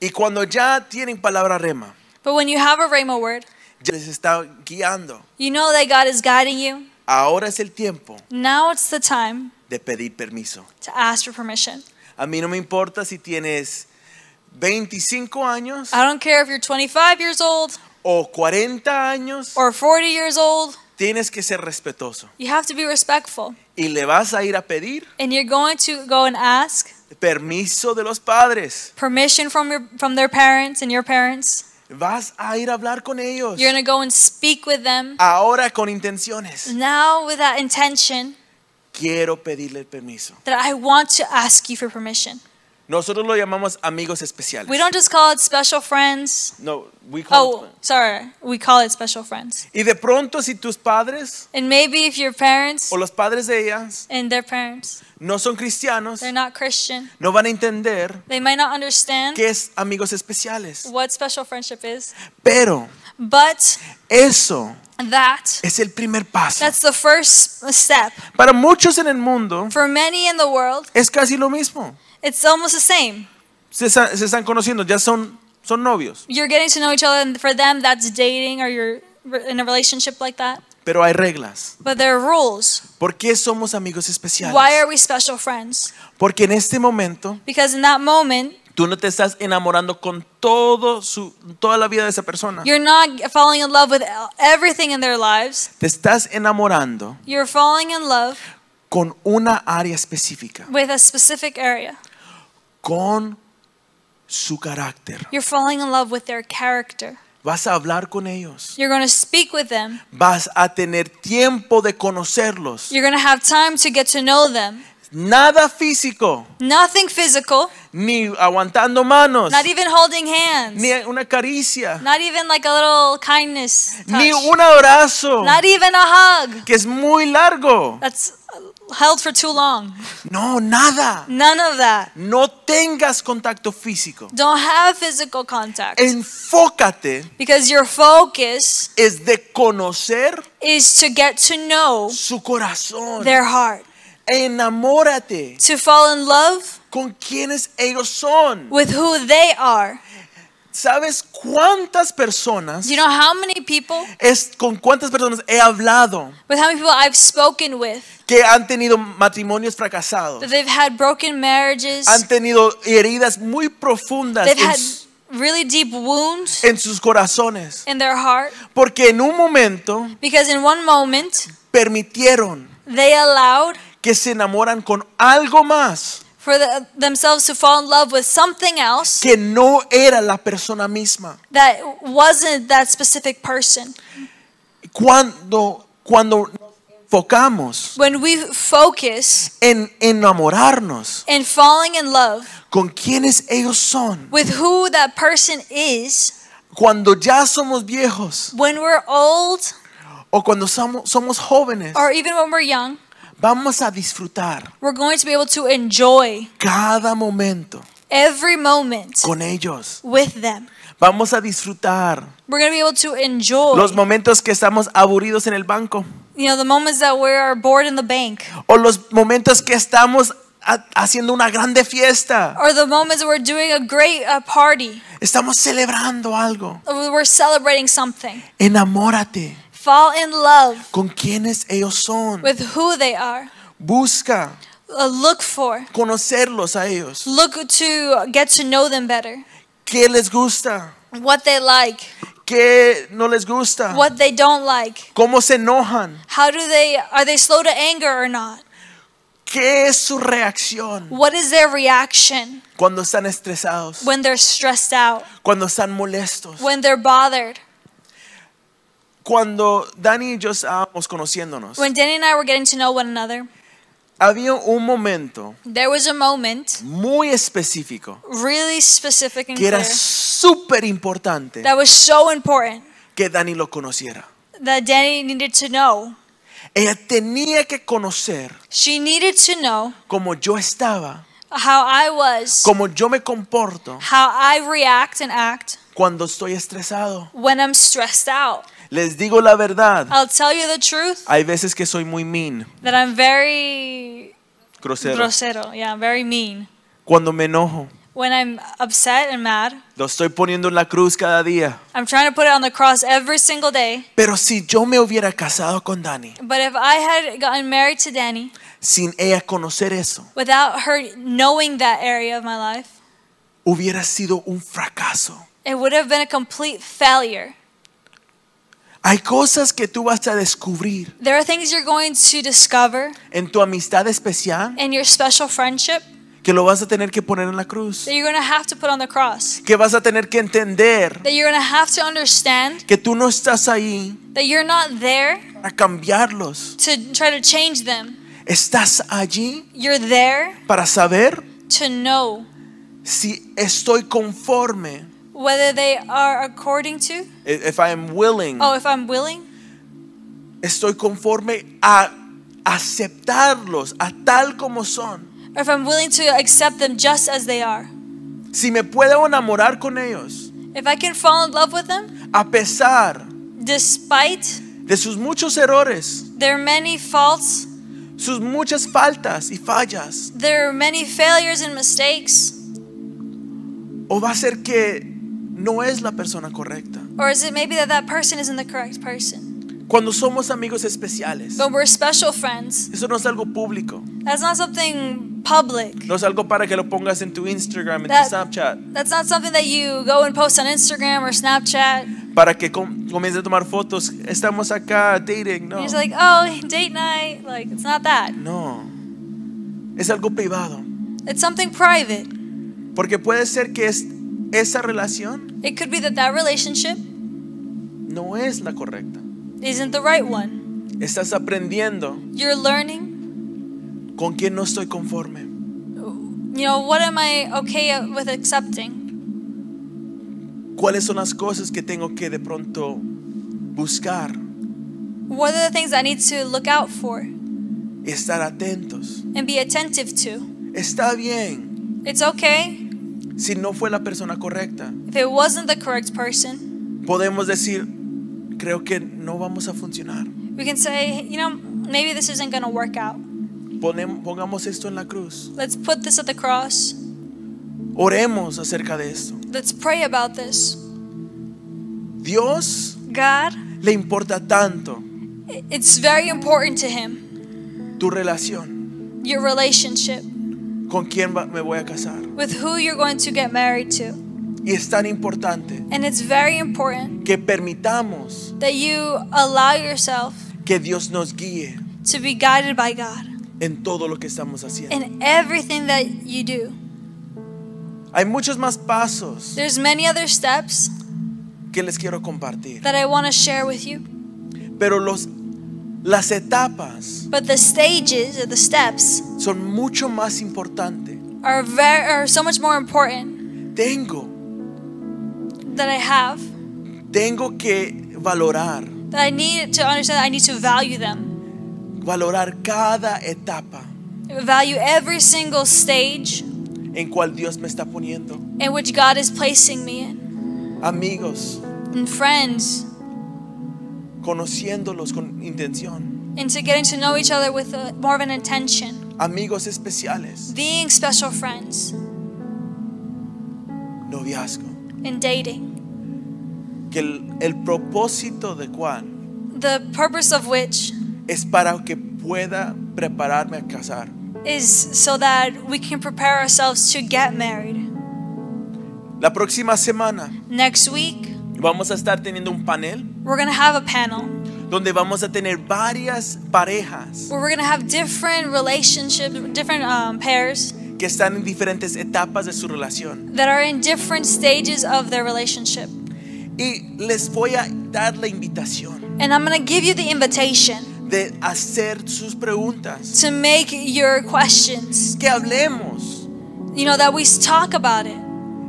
Y cuando ya tienen palabra rema, But when you have a rema word, ya les está guiando. you know that God is guiding you. Ahora es el tiempo Now it's the time de pedir permiso. to ask for permission. A mí no me importa si tienes 25 años I don't care if you're 25 years old o 40 años or 40 years old Tienes que ser respetuoso. You have to be respectful. Y le vas a ir a pedir And you're going to go and ask permiso de los padres. permission from, your, from their parents and your parents. Vas a ir a hablar con ellos. You're going to go and speak with them. Ahora con intenciones. Now with that intention Quiero pedirle el permiso. that I want to ask you for permission. Nosotros lo llamamos amigos especiales. We don't just call it special friends. No, we call oh, it. sorry. We call it special friends. Y de pronto si tus padres And maybe if your parents o los padres de ellas and their parents no son cristianos, they're not Christian. no van a entender they might not understand qué es amigos especiales. What special friendship is. Pero But eso that es el primer paso. That's the first step. Para muchos en el mundo For many in the world, es casi lo mismo. It's almost the same. Se están, se están conociendo, ya son, son novios. You're getting to know each other, and for them, that's dating, or you're in a relationship like that. Pero hay reglas. But there are rules. ¿Por qué somos amigos especiales? Why are we special friends? Porque en este momento. Because in that moment. Tú no te estás enamorando con todo su, toda la vida de esa persona. You're not falling in love with everything in their lives. Te estás enamorando. You're falling in love con una área específica. With a specific area con su carácter. You're falling in love with their character. Vas a hablar con ellos. You're going to speak with them. Vas a tener tiempo de conocerlos. You're going to have time to get to know them. Nada físico. Nothing physical. Ni aguantando manos. Not even holding hands. Ni una caricia. Not even like a little kindness. Touch. Ni un abrazo. Not even a hug. Que es muy largo. That's held for too long. No, nada. None of that. No tengas contacto físico. Don't have physical contact. Enfócate. Because your focus is de conocer is to get to know su corazón. Their heart. Enamórate. To fall in love con quienes ellos son. With who they are. ¿Sabes cuántas personas? You know how many people? Es con cuántas personas he hablado. With how many people I've spoken with que han tenido matrimonios fracasados. They've had broken marriages. Han tenido heridas muy profundas. They've had really deep wounds en sus corazones. In their heart. Porque en un momento Because in one moment permitieron they allowed que se enamoran con algo más. For the, themselves to fall in love with something else que no era la persona misma. That wasn't that specific person. Cuando cuando enfocamos when we focus en enamorarnos and falling in love con quienes ellos son, with who that person is, cuando ya somos viejos when we're old, o cuando somos, somos jóvenes, or even when we're young, vamos a disfrutar we're going to be able to enjoy cada momento every moment con ellos. with them. Vamos a disfrutar We're gonna be able to enjoy los momentos que estamos aburridos en el banco. You know, the moments that we are bored in the bank. O los momentos que estamos haciendo una grande fiesta. Or the moments we're doing a great uh, party. Estamos celebrando algo. We're celebrating something. Enamórate. Fall in love. Con quienes ellos son. With who they are. Busca. Uh, look for. Conocerlos a ellos. Look to get to know them better. ¿Qué les gusta? What they like. ¿Qué no les gusta? What they don't like. ¿Cómo se enojan? How do they are they slow to anger or not? ¿Qué es su reacción? What is their reaction? Cuando están estresados. When they're stressed out. Cuando están molestos. When they're bothered. Cuando Danny y yo estábamos conociéndonos. When Danny and I were getting to know one another. Había un momento There was a moment, muy específico really specific and que era súper importante that was so important que Dani lo conociera. that Danny needed to know. Ella tenía que conocer She needed to know cómo yo estaba, how I was, cómo yo me comporto how I react and act cuando estoy estresado, when I'm stressed out. Les digo la verdad. I'll tell you the truth. Hay veces que soy muy mean. That I'm very grosero. Grosero, yeah, very mean. Cuando me enojo. When I'm upset and mad. Lo estoy poniendo en la cruz cada día. I'm trying to put it on the cross every single day. Pero si yo me hubiera casado con Dani. But if I had gotten married to Danny. Sin ella conocer eso. Without her knowing that area of my life. Hubiera sido un fracaso. It would have been a complete failure. Hay cosas que tú vas a descubrir. There are things you're going to discover en tu amistad especial. In your special friendship. Que lo vas a tener que poner en la cruz. That you're going to have to put on the cross. Que vas a tener que entender. That you're going to have to understand. Que tú no estás ahí. That you're not there. A cambiarlos. To try to change them. Estás allí. You're there. Para saber. To know. Si estoy conforme Whether they are according to. If I am willing. Oh, if I'm willing. Estoy conforme a aceptarlos a tal como son. Or if I'm willing to accept them just as they are. Si me puedo enamorar con ellos. If I can fall in love with them. A pesar. Despite. De sus muchos errores. Their many faults. Sus muchas faltas y fallas. There are many failures and mistakes. O va a ser que no es la persona correcta. Or is it maybe that that person isn't the correct person? Cuando somos amigos especiales, When we're special friends, eso no es algo público, that's not something public. no es algo para que lo pongas en tu Instagram, en tu Snapchat, That's not something that you go and post on Instagram or Snapchat. para que com- comiences a tomar fotos. Estamos acá dating, no. He's like, oh, date night. Like, it's not that. No. Es algo privado. It's something private. Porque puede ser que es- esa relación It could be that that relationship no es la correcta. isn't the right one. Estás aprendiendo You're learning, con quién no estoy conforme. you know, what am I okay with accepting? ¿Cuáles son las cosas que tengo que de pronto buscar? What are the things I need to look out for Estar atentos. and be attentive to? Está bien It's okay si no fue la persona correcta, if it wasn't the correct person, podemos decir, creo que no vamos a funcionar. we can say, you know, maybe this isn't going to work out. Ponem- pongamos esto en la cruz. Let's put this at the cross. Oremos acerca de esto. Let's pray about this. Dios God, le importa tanto it's very important to Him, tu relación, your relationship, con quién me voy a casar. With who you're going to get married to. Y es tan importante And it's very important que permitamos that you allow yourself que Dios nos guíe to be guided by God en todo lo que estamos haciendo. in everything that you do. Hay muchos más pasos There's many other steps que les quiero compartir, that I want to share with you, pero los Las etapas but the stages or the steps son mucho más importantes. Are, very, are so much more important Tengo, that I have tengo que valorar, that I need to understand that I need to value them. valorar cada etapa Value every single stage en cual Dios me está poniendo. in which God is placing me in. Amigos, And friends, conociéndolos con intención. Into getting to know each other with a, more of an intention. Amigos especiales. Being special friends. Noviazgo. In dating. Que el, el propósito de cuál. The purpose of which. Es para que pueda prepararme a casar. Is so that we can prepare ourselves to get married. La próxima semana. Next week Vamos a estar teniendo un panel. We're going to have a panel donde vamos a tener varias parejas. Where we're going to have different relationships, different um, pairs que están en diferentes etapas de su relación. That are in different stages of their relationship. Y les voy a dar la invitación. And I'm going to give you the invitation. De hacer sus preguntas. To make your questions. Que hablemos. You know that we talk about it.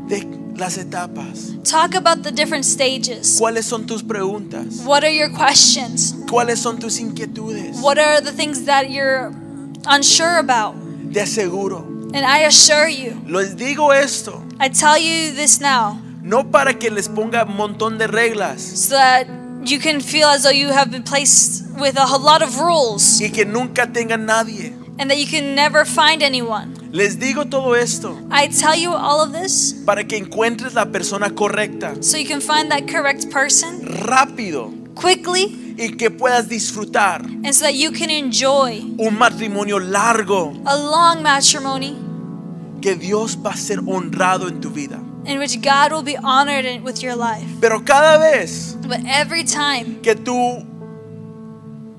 De las etapas. Talk about the different stages. ¿Cuáles son tus preguntas? What are your questions? ¿Cuáles son tus inquietudes? What are the things that you're unsure about? aseguro. And I assure you. Les digo esto. I tell you this now. No para que les ponga un montón de reglas. So that you can feel as though you have been placed with a lot of rules. Y que nunca nadie. And that you can never find anyone. Les digo todo esto. Para que encuentres la persona correcta. So you can find that correct person. Rápido. Quickly y que puedas disfrutar un matrimonio largo que Dios va a ser honrado en tu vida in which God will be honored with your life pero cada vez que tú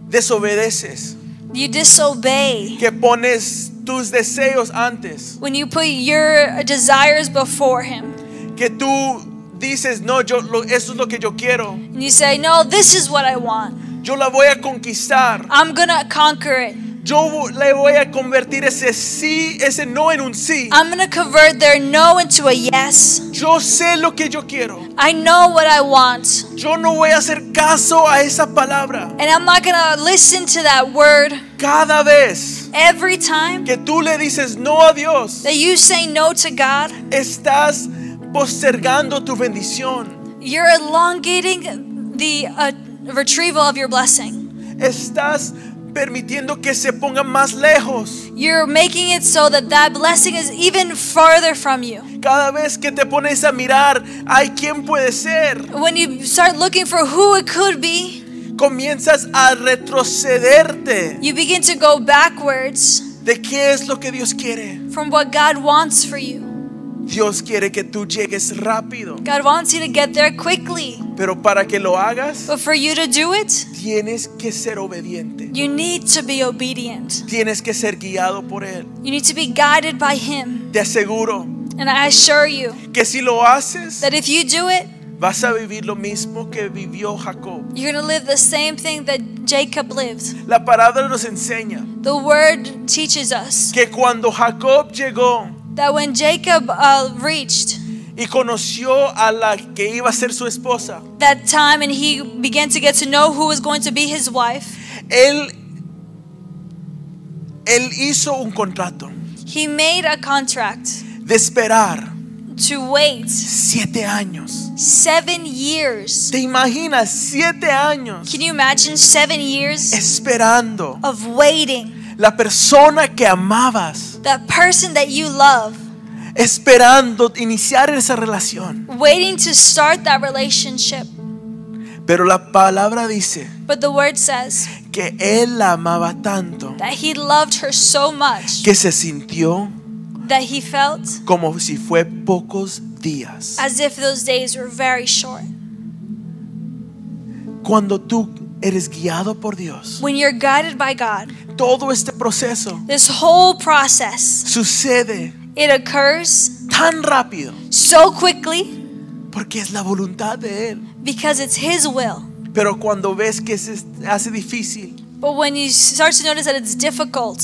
desobedeces You disobey. Que pones tus deseos antes. When you put your desires before him. Que tú dices, no, yo, lo, eso es lo que yo quiero. And you say, no, this is what I want. Yo la voy a conquistar. I'm gonna conquer it. Yo le voy a convertir ese sí, ese no en un sí. I'm going to convert their no into a yes. Yo sé lo que yo quiero. I know what I want. Yo no voy a hacer caso a esa palabra. And I'm not going to listen to that word. Cada vez Every time que tú le dices no a Dios, that you say no to God, estás postergando tu bendición. You're elongating the uh, retrieval of your blessing. Estás permitiendo que se pongan más lejos. You're making it so that that blessing is even farther from you. Cada vez que te pones a mirar, hay quién puede ser. When you start looking for who it could be, comienzas a retrocederte. You begin to go backwards. De qué es lo que Dios quiere. From what God wants for you. Dios quiere que tú llegues rápido. God wants you to get there quickly. Pero para que lo hagas, But for you to do it, tienes que ser obediente. You need to be obedient. Tienes que ser guiado por él. You need to be guided by him. Te aseguro And I assure you que si lo haces, that if you do it, vas a vivir lo mismo que vivió Jacob. You're going to live the same thing that Jacob lived. La palabra nos enseña the word teaches us que cuando Jacob llegó that when Jacob uh, reached y conoció a la que iba a ser su esposa. That time and he began to get to know who was going to be his wife. Él él hizo un contrato. He made a contract. De esperar. To wait. Siete años. Seven years. ¿Te imaginas siete años? Can you imagine seven years? Esperando. Of waiting. la persona que amabas. That person that you love. Esperando iniciar esa relación. Waiting to start that relationship. Pero la palabra dice But the word says, que él la amaba tanto that he loved her so much, que se sintió that he felt, como si fue pocos días. As if those days were very short. Cuando tú eres guiado por Dios, when you're guided by God, todo este proceso this whole process, sucede it occurs tan rápido so quickly porque es la voluntad de Él. because it's His will. Pero cuando ves que se hace difícil, But when you start to notice that it's difficult,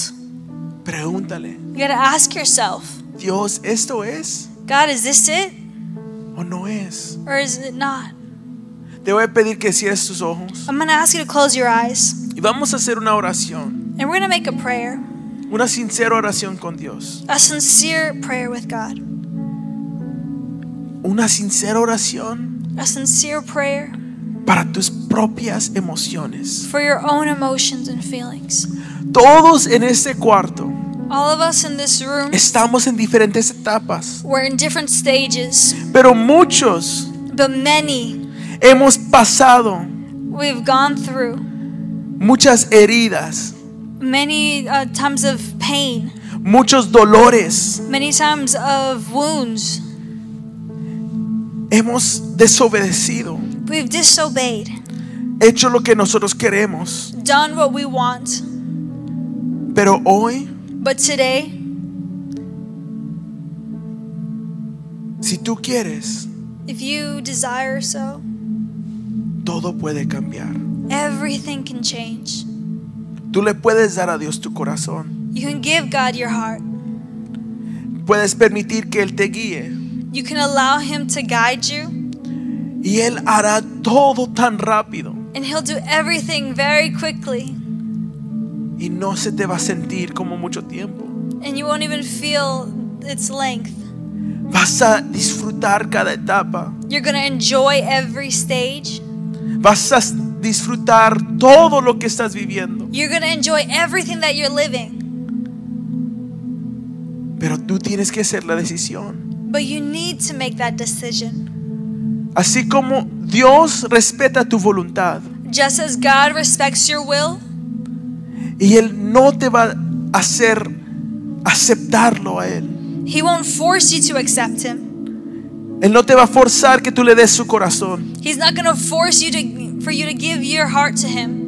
pregúntale, you gotta ask yourself, Dios, ¿esto es God, is this it? o no es? Or is it not? Te voy a pedir que cierres tus ojos. Y vamos a hacer una oración. Una sincera oración con Dios. Una sincera oración. Para tus propias emociones. Todos en este cuarto. estamos en diferentes etapas. stages. Pero muchos. many Hemos pasado We've gone through muchas heridas. Many uh, times of pain. Muchos dolores. Many times of wounds. Hemos desobedecido. We've disobeyed. Hecho lo que nosotros queremos. Done what we want. Pero hoy But today, si tú quieres, if you desire so, Todo puede cambiar. Everything can change. Tú le puedes dar a Dios tu corazón. You can give God your heart. Puedes permitir que él te guíe. You can allow him to guide you. Y él hará todo tan rápido. And he'll do everything very quickly. Y no se te va a sentir como mucho tiempo. And you won't even feel its length. Vas a disfrutar cada etapa. You're going to enjoy every stage. Vas a disfrutar todo lo que estás viviendo. Pero tú tienes que hacer la decisión. Así como Dios respeta tu voluntad. Y él no te va a hacer aceptarlo a él. He won't force you to accept him. Él no te va a forzar que tú le des su corazón. He's not going force you to for you to give your heart to him.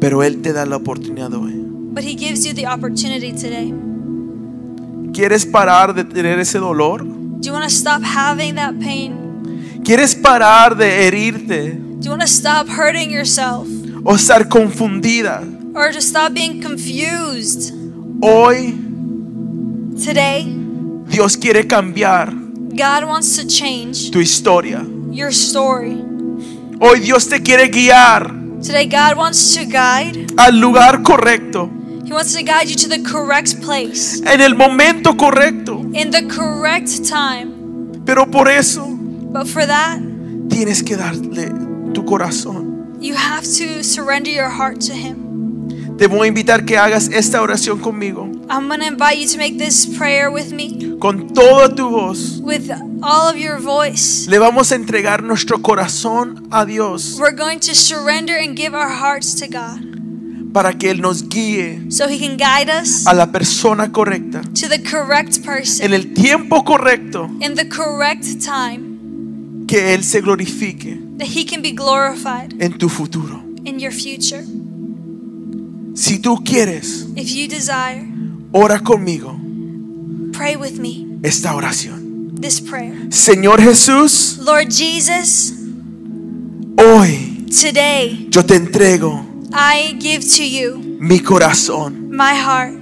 Pero él te da la oportunidad hoy. But he gives you the opportunity today. ¿Quieres parar de tener ese dolor? Do you want to stop having that pain? ¿Quieres parar de herirte? Do you want to stop hurting yourself? O estar confundida. Or to stop being confused. Hoy today Dios quiere cambiar God wants to change tu historia. Your story. Hoy Dios te quiere guiar Today God wants to guide al lugar correcto. He wants to guide you to the correct place. En el momento correcto. In the correct time. Pero por eso But for that, tienes que darle tu corazón. You have to surrender your heart to him. Te voy a invitar que hagas esta oración conmigo. I'm gonna invite you to make this prayer with me. Con toda tu voz. With all of your voice. Le vamos a entregar nuestro corazón a Dios. We're going to surrender and give our hearts to God. Para que él nos guíe so he can guide us a la persona correcta. To the correct person. En el tiempo correcto. In the correct time. Que él se glorifique. That he can be glorified. En tu futuro. In your future. Si tú quieres. If you desire Ora conmigo. Pray with me. Esta oración. This prayer. Señor Jesús. Lord Jesus. Hoy. Today. Yo te entrego. I give to you. Mi corazón. My heart.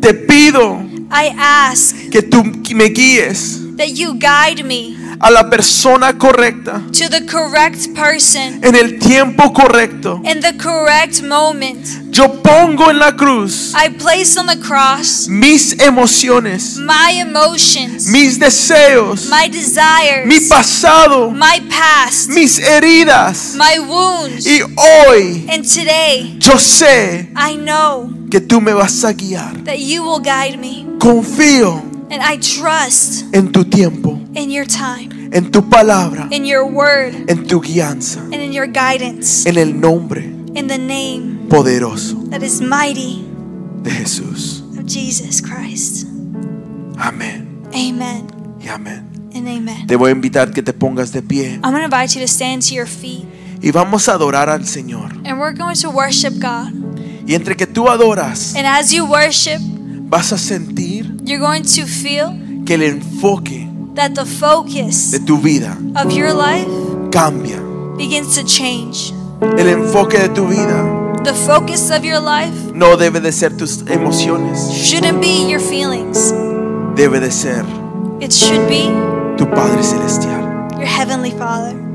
Te pido. I ask. Que tú me guíes. That you guide me a la persona correcta to the correct person, en el tiempo correcto. In the correct moment. Yo pongo en la cruz I place on the cross, mis emociones, my emotions, mis deseos, my desires, mi pasado, my past, mis heridas my wounds. y hoy And today, yo sé I know que tú me vas a guiar. That you will guide me. Confío And I trust en tu tiempo, in your time, en tu palabra, in your word, en tu guianza, and in your guidance, en el nombre in the name poderoso that is mighty de Jesús. Of Jesus Christ. Amén. Amen. Y amén. And amen. Te voy a invitar que te pongas de pie. I'm going to invite you to stand to your feet. Y vamos a adorar al Señor. And we're going to worship God. Y entre que tú adoras, and as you worship, vas a sentir you're going to feel que el enfoque that the focus de tu vida of your life cambia. Begins to change. El enfoque de tu vida the focus of your life no debe de ser tus emociones. Shouldn't be your feelings. Debe de ser It should be tu Padre celestial. Your heavenly Father.